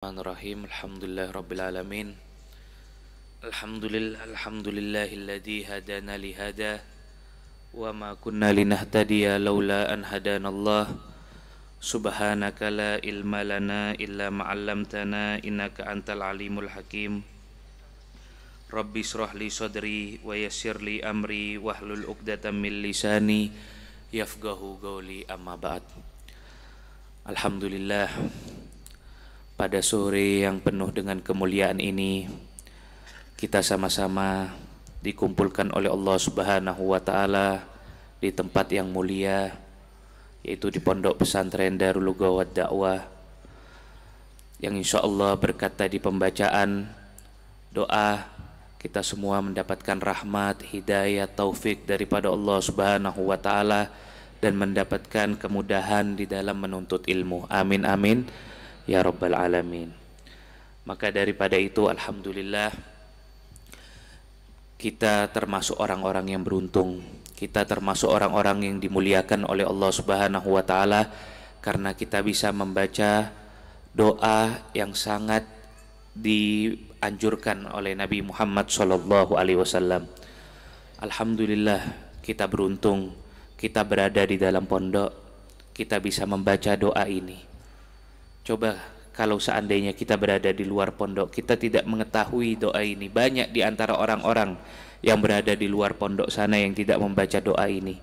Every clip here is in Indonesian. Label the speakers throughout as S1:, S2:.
S1: الرحمن الرحيم الحمد لله رب العالمين الحمد لله الحمد لله الذي هدانا لهذا وما كنا لنهتدي لولا أن هدانا الله سبحانك لا علم لنا إلا ما علمتنا إنك أنت العليم الحكيم رب اشرح لي صدري ويسر لي أمري واحلل عقدة من لساني يفقه قولي أما بعد الحمد لله pada sore yang penuh dengan kemuliaan ini kita sama-sama dikumpulkan oleh Allah Subhanahu wa taala di tempat yang mulia yaitu di Pondok Pesantren Darul Gawat Dakwah yang insya Allah berkat tadi pembacaan doa kita semua mendapatkan rahmat, hidayah, taufik daripada Allah Subhanahu wa taala dan mendapatkan kemudahan di dalam menuntut ilmu. Amin amin ya rabbal alamin maka daripada itu alhamdulillah kita termasuk orang-orang yang beruntung kita termasuk orang-orang yang dimuliakan oleh Allah Subhanahu wa taala karena kita bisa membaca doa yang sangat dianjurkan oleh Nabi Muhammad sallallahu alaihi wasallam alhamdulillah kita beruntung kita berada di dalam pondok kita bisa membaca doa ini Coba kalau seandainya kita berada di luar pondok, kita tidak mengetahui doa ini. Banyak di antara orang-orang yang berada di luar pondok sana yang tidak membaca doa ini.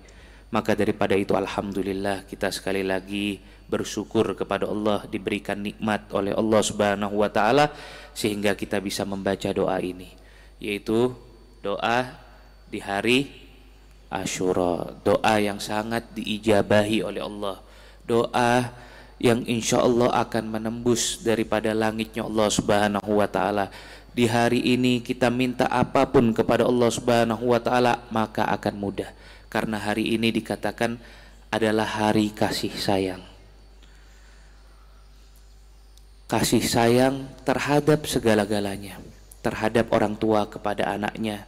S1: Maka daripada itu alhamdulillah kita sekali lagi bersyukur kepada Allah diberikan nikmat oleh Allah Subhanahu wa taala sehingga kita bisa membaca doa ini yaitu doa di hari Asyura, doa yang sangat diijabahi oleh Allah. Doa yang insya Allah akan menembus daripada langitnya Allah Subhanahu wa Ta'ala. Di hari ini kita minta apapun kepada Allah Subhanahu wa Ta'ala, maka akan mudah, karena hari ini dikatakan adalah hari kasih sayang. Kasih sayang terhadap segala-galanya, terhadap orang tua kepada anaknya,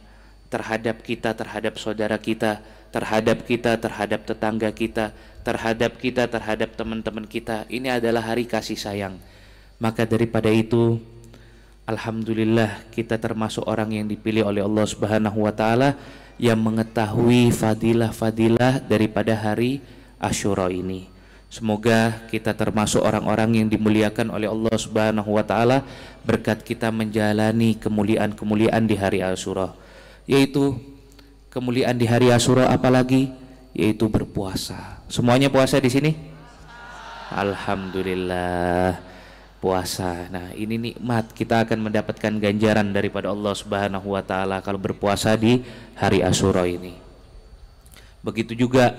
S1: terhadap kita, terhadap saudara kita terhadap kita, terhadap tetangga kita, terhadap kita, terhadap teman-teman kita. Ini adalah hari kasih sayang. Maka daripada itu, Alhamdulillah kita termasuk orang yang dipilih oleh Allah Subhanahu wa taala yang mengetahui fadilah-fadilah daripada hari Asyura ini. Semoga kita termasuk orang-orang yang dimuliakan oleh Allah Subhanahu wa taala berkat kita menjalani kemuliaan-kemuliaan di hari Asyura yaitu kemuliaan di hari Asyura apalagi yaitu berpuasa. Semuanya puasa di sini? Alhamdulillah puasa. Nah, ini nikmat kita akan mendapatkan ganjaran daripada Allah Subhanahu wa taala kalau berpuasa di hari Asyura ini. Begitu juga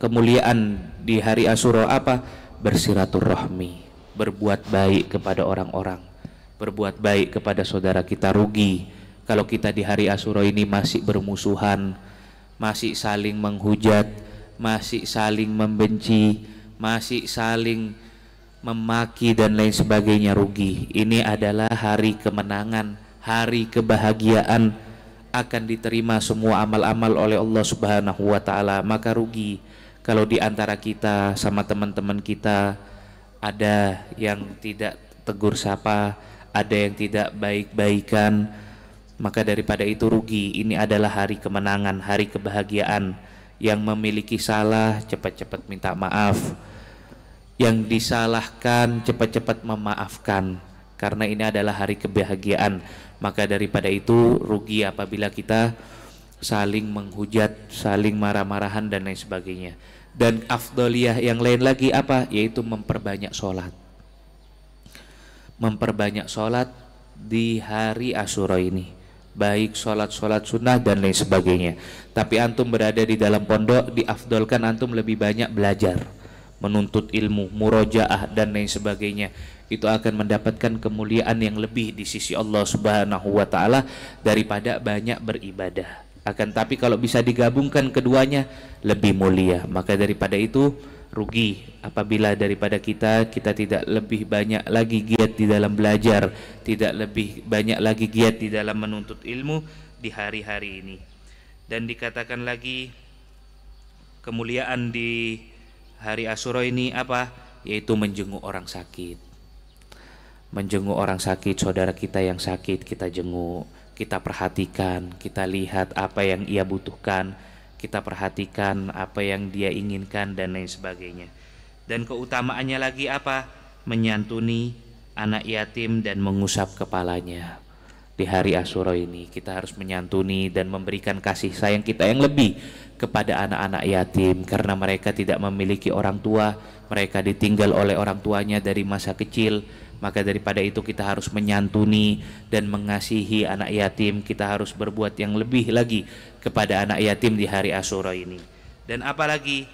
S1: kemuliaan di hari Asyura apa? Bersilaturahmi, berbuat baik kepada orang-orang, berbuat baik kepada saudara kita rugi kalau kita di hari Asyura ini masih bermusuhan, masih saling menghujat, masih saling membenci, masih saling memaki dan lain sebagainya rugi. Ini adalah hari kemenangan, hari kebahagiaan akan diterima semua amal-amal oleh Allah Subhanahu wa taala. Maka rugi kalau di antara kita sama teman-teman kita ada yang tidak tegur sapa, ada yang tidak baik-baikan, maka daripada itu rugi ini adalah hari kemenangan hari kebahagiaan yang memiliki salah cepat-cepat minta maaf yang disalahkan cepat-cepat memaafkan karena ini adalah hari kebahagiaan maka daripada itu rugi apabila kita saling menghujat saling marah-marahan dan lain sebagainya dan afdoliyah yang lain lagi apa yaitu memperbanyak sholat memperbanyak sholat di hari Asyura ini baik sholat-sholat sunnah dan lain sebagainya. Tapi antum berada di dalam pondok, diafdolkan antum lebih banyak belajar, menuntut ilmu, murojaah dan lain sebagainya. Itu akan mendapatkan kemuliaan yang lebih di sisi Allah Subhanahu wa taala daripada banyak beribadah. Akan tapi kalau bisa digabungkan keduanya lebih mulia. Maka daripada itu rugi apabila daripada kita kita tidak lebih banyak lagi giat di dalam belajar, tidak lebih banyak lagi giat di dalam menuntut ilmu di hari-hari ini. Dan dikatakan lagi kemuliaan di hari Asyura ini apa? Yaitu menjenguk orang sakit. Menjenguk orang sakit, saudara kita yang sakit kita jenguk, kita perhatikan, kita lihat apa yang ia butuhkan kita perhatikan apa yang dia inginkan dan lain sebagainya. Dan keutamaannya lagi apa? Menyantuni anak yatim dan mengusap kepalanya. Di hari Asyura ini kita harus menyantuni dan memberikan kasih sayang kita yang lebih kepada anak-anak yatim karena mereka tidak memiliki orang tua, mereka ditinggal oleh orang tuanya dari masa kecil, maka daripada itu kita harus menyantuni dan mengasihi anak yatim. Kita harus berbuat yang lebih lagi kepada anak yatim di hari Asyura ini. Dan apalagi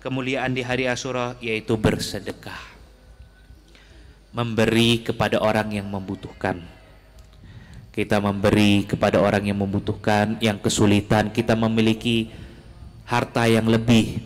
S1: kemuliaan di hari Asyura yaitu bersedekah. Memberi kepada orang yang membutuhkan. Kita memberi kepada orang yang membutuhkan, yang kesulitan, kita memiliki harta yang lebih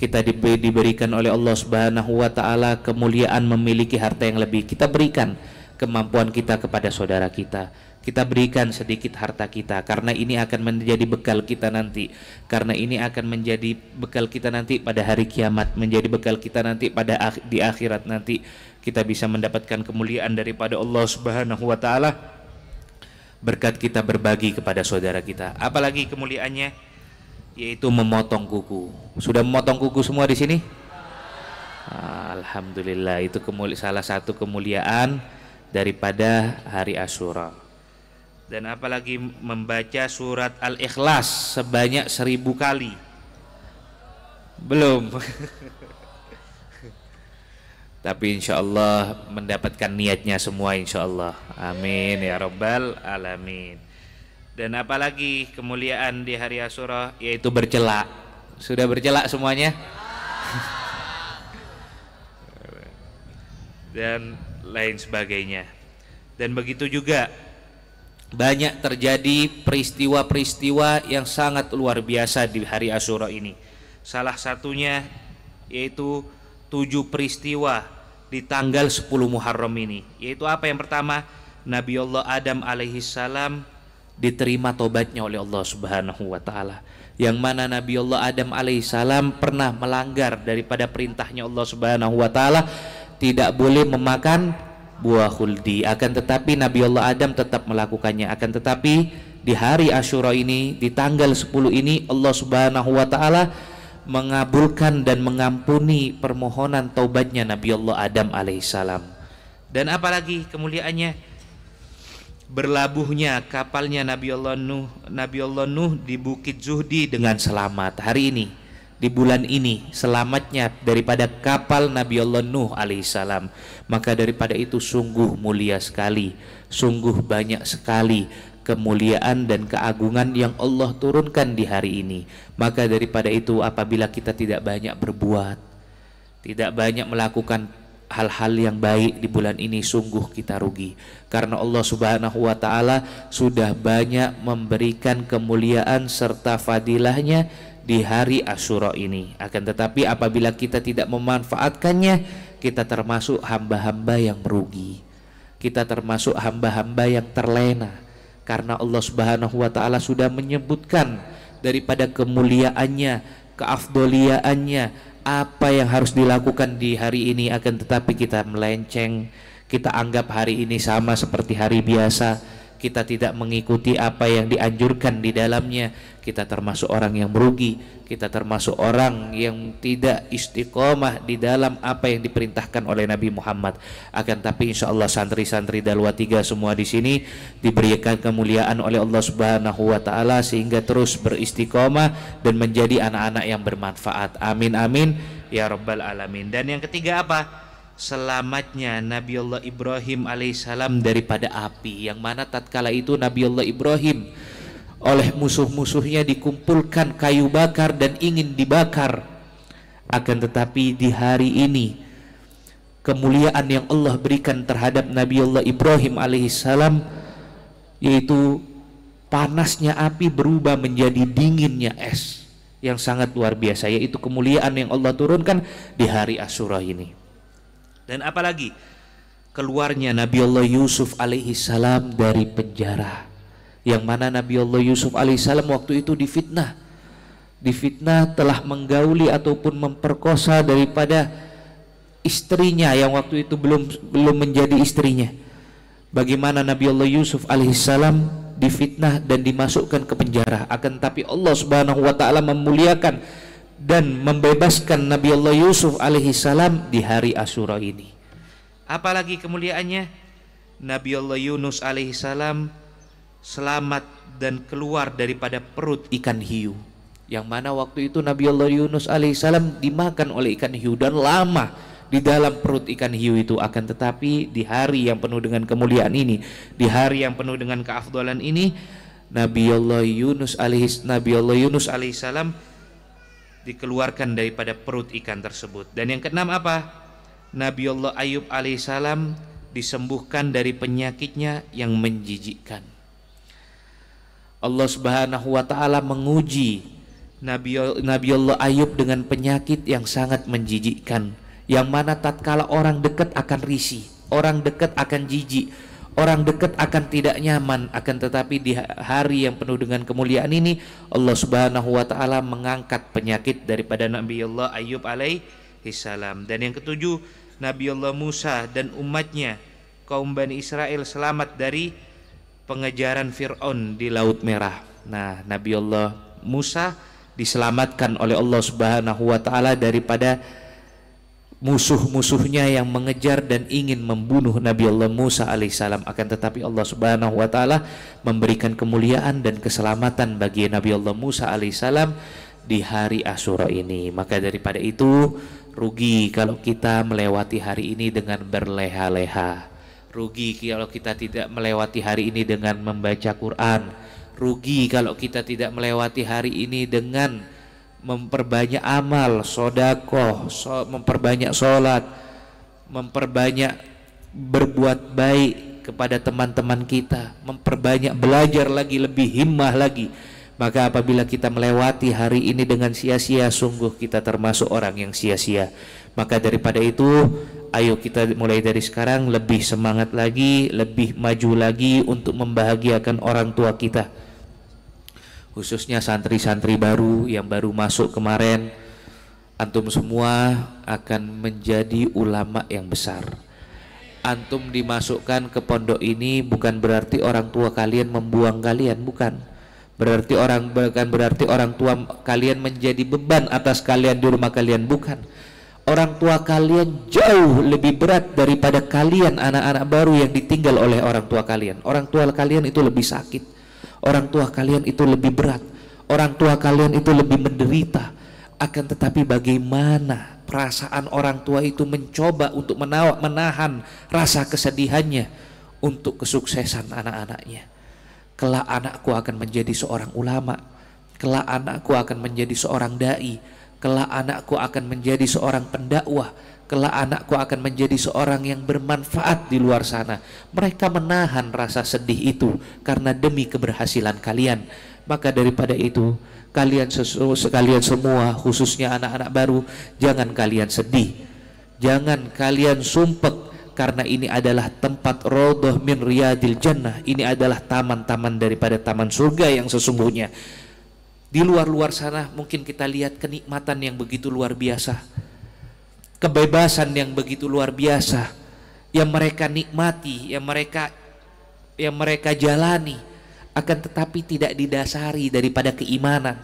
S1: kita diberikan oleh Allah Subhanahu wa taala kemuliaan memiliki harta yang lebih. Kita berikan kemampuan kita kepada saudara kita. Kita berikan sedikit harta kita karena ini akan menjadi bekal kita nanti. Karena ini akan menjadi bekal kita nanti pada hari kiamat, menjadi bekal kita nanti pada di akhirat nanti kita bisa mendapatkan kemuliaan daripada Allah Subhanahu wa berkat kita berbagi kepada saudara kita. Apalagi kemuliaannya? yaitu memotong kuku. Sudah memotong kuku semua di sini? Alhamdulillah itu kemuli salah satu kemuliaan daripada hari Asyura. Dan apalagi membaca surat Al-Ikhlas sebanyak seribu kali. Belum. Tapi insya Allah mendapatkan niatnya semua insya Allah. Amin ya Rabbal Alamin. Dan apalagi kemuliaan di hari Asyura yaitu bercelak. Sudah bercelak semuanya? Dan lain sebagainya. Dan begitu juga banyak terjadi peristiwa-peristiwa yang sangat luar biasa di hari Asyura ini. Salah satunya yaitu tujuh peristiwa di tanggal 10 Muharram ini. Yaitu apa yang pertama? Nabi Allah Adam alaihi salam diterima tobatnya oleh Allah Subhanahu wa taala. Yang mana Nabi Allah Adam alaihissalam pernah melanggar daripada perintahnya Allah Subhanahu wa taala tidak boleh memakan buah khuldi. Akan tetapi Nabi Allah Adam tetap melakukannya. Akan tetapi di hari Asyura ini, di tanggal 10 ini Allah Subhanahu wa taala mengabulkan dan mengampuni permohonan taubatnya Nabi Allah Adam alaihissalam. Dan apalagi kemuliaannya berlabuhnya kapalnya Nabi Allah Nuh, Nabi Allah Nuh di Bukit Zuhdi dengan selamat hari ini di bulan ini selamatnya daripada kapal Nabi Allah Nuh alaihissalam maka daripada itu sungguh mulia sekali sungguh banyak sekali kemuliaan dan keagungan yang Allah turunkan di hari ini maka daripada itu apabila kita tidak banyak berbuat tidak banyak melakukan hal-hal yang baik di bulan ini sungguh kita rugi karena Allah Subhanahu wa taala sudah banyak memberikan kemuliaan serta fadilahnya di hari Asyura ini akan tetapi apabila kita tidak memanfaatkannya kita termasuk hamba-hamba yang merugi kita termasuk hamba-hamba yang terlena karena Allah Subhanahu wa taala sudah menyebutkan daripada kemuliaannya keafdoliaannya apa yang harus dilakukan di hari ini akan tetapi kita melenceng kita anggap hari ini sama seperti hari biasa kita tidak mengikuti apa yang dianjurkan di dalamnya kita termasuk orang yang merugi kita termasuk orang yang tidak istiqomah di dalam apa yang diperintahkan oleh Nabi Muhammad akan tapi insya Allah santri-santri dalwa tiga semua di sini diberikan kemuliaan oleh Allah Subhanahu wa taala sehingga terus beristiqomah dan menjadi anak-anak yang bermanfaat amin amin ya rabbal alamin dan yang ketiga apa selamatnya Nabi Allah Ibrahim alaihissalam daripada api yang mana tatkala itu Nabi Allah Ibrahim oleh musuh-musuhnya dikumpulkan kayu bakar dan ingin dibakar akan tetapi di hari ini kemuliaan yang Allah berikan terhadap Nabi Allah Ibrahim alaihissalam yaitu panasnya api berubah menjadi dinginnya es yang sangat luar biasa yaitu kemuliaan yang Allah turunkan di hari Asyura ini dan apalagi keluarnya Nabi Allah Yusuf alaihi salam dari penjara. Yang mana Nabi Allah Yusuf alaihi salam waktu itu difitnah. Difitnah telah menggauli ataupun memperkosa daripada istrinya yang waktu itu belum belum menjadi istrinya. Bagaimana Nabi Allah Yusuf alaihi salam difitnah dan dimasukkan ke penjara. Akan tapi Allah Subhanahu wa taala memuliakan dan membebaskan Nabi Allah Yusuf alaihi salam di hari Asyura ini. Apalagi kemuliaannya Nabi Allah Yunus alaihi salam selamat dan keluar daripada perut ikan hiu. Yang mana waktu itu Nabi Allah Yunus alaihi salam dimakan oleh ikan hiu dan lama di dalam perut ikan hiu itu akan tetapi di hari yang penuh dengan kemuliaan ini, di hari yang penuh dengan keafdolan ini Nabi Allah Yunus alaihi Nabi Allah Yunus alaihi salam dikeluarkan daripada perut ikan tersebut. Dan yang keenam apa? Nabi Allah Ayub alaihissalam disembuhkan dari penyakitnya yang menjijikkan. Allah Subhanahu wa taala menguji Nabi Nabi Allah Ayub dengan penyakit yang sangat menjijikkan yang mana tatkala orang dekat akan risih, orang dekat akan jijik, orang dekat akan tidak nyaman akan tetapi di hari yang penuh dengan kemuliaan ini Allah Subhanahu wa taala mengangkat penyakit daripada Nabi Allah Ayub alaihi salam dan yang ketujuh Nabi Allah Musa dan umatnya kaum Bani Israel selamat dari pengejaran Fir'aun di Laut Merah nah Nabi Allah Musa diselamatkan oleh Allah Subhanahu wa taala daripada musuh-musuhnya yang mengejar dan ingin membunuh Nabi Allah Musa alaihissalam akan tetapi Allah subhanahu wa ta'ala memberikan kemuliaan dan keselamatan bagi Nabi Allah Musa alaihissalam di hari Asyura ini maka daripada itu rugi kalau kita melewati hari ini dengan berleha-leha rugi kalau kita tidak melewati hari ini dengan membaca Quran rugi kalau kita tidak melewati hari ini dengan memperbanyak amal, sodako, so, memperbanyak sholat, memperbanyak berbuat baik kepada teman-teman kita, memperbanyak belajar lagi, lebih himmah lagi. Maka apabila kita melewati hari ini dengan sia-sia, sungguh kita termasuk orang yang sia-sia. Maka daripada itu, ayo kita mulai dari sekarang lebih semangat lagi, lebih maju lagi untuk membahagiakan orang tua kita khususnya santri-santri baru yang baru masuk kemarin antum semua akan menjadi ulama yang besar antum dimasukkan ke pondok ini bukan berarti orang tua kalian membuang kalian bukan berarti orang bukan berarti orang tua kalian menjadi beban atas kalian di rumah kalian bukan orang tua kalian jauh lebih berat daripada kalian anak-anak baru yang ditinggal oleh orang tua kalian orang tua kalian itu lebih sakit Orang tua kalian itu lebih berat. Orang tua kalian itu lebih menderita. Akan tetapi bagaimana perasaan orang tua itu mencoba untuk menawak, menahan rasa kesedihannya untuk kesuksesan anak-anaknya. Kelak anakku akan menjadi seorang ulama. Kelak anakku akan menjadi seorang dai. Kelak anakku akan menjadi seorang pendakwah kelak anakku akan menjadi seorang yang bermanfaat di luar sana. Mereka menahan rasa sedih itu karena demi keberhasilan kalian. Maka daripada itu, kalian sesu, sekalian semua, khususnya anak-anak baru, jangan kalian sedih. Jangan kalian sumpek karena ini adalah tempat rodoh min riyadil jannah. Ini adalah taman-taman daripada taman surga yang sesungguhnya. Di luar-luar sana mungkin kita lihat kenikmatan yang begitu luar biasa kebebasan yang begitu luar biasa yang mereka nikmati, yang mereka yang mereka jalani akan tetapi tidak didasari daripada keimanan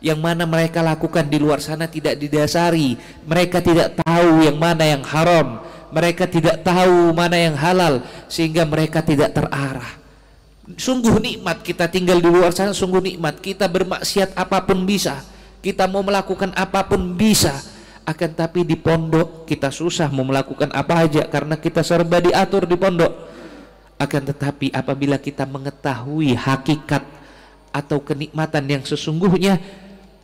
S1: yang mana mereka lakukan di luar sana tidak didasari mereka tidak tahu yang mana yang haram mereka tidak tahu mana yang halal sehingga mereka tidak terarah sungguh nikmat kita tinggal di luar sana sungguh nikmat kita bermaksiat apapun bisa kita mau melakukan apapun bisa akan tapi di pondok kita susah mau melakukan apa aja karena kita serba diatur di pondok akan tetapi apabila kita mengetahui hakikat atau kenikmatan yang sesungguhnya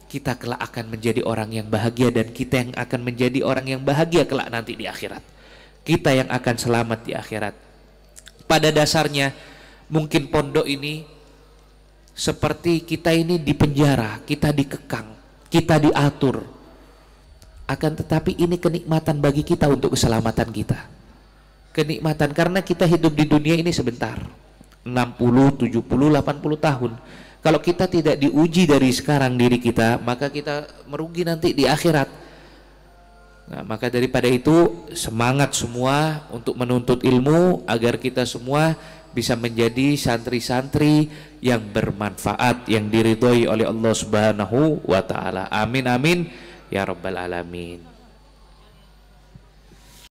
S1: kita kelak akan menjadi orang yang bahagia dan kita yang akan menjadi orang yang bahagia kelak nanti di akhirat kita yang akan selamat di akhirat pada dasarnya mungkin pondok ini seperti kita ini di penjara kita dikekang kita diatur akan tetapi ini kenikmatan bagi kita untuk keselamatan kita. Kenikmatan karena kita hidup di dunia ini sebentar. 60, 70, 80 tahun. Kalau kita tidak diuji dari sekarang diri kita, maka kita merugi nanti di akhirat. Nah, maka daripada itu semangat semua untuk menuntut ilmu agar kita semua bisa menjadi santri-santri yang bermanfaat yang diridhoi oleh Allah Subhanahu wa taala. Amin amin ya rabbal alamin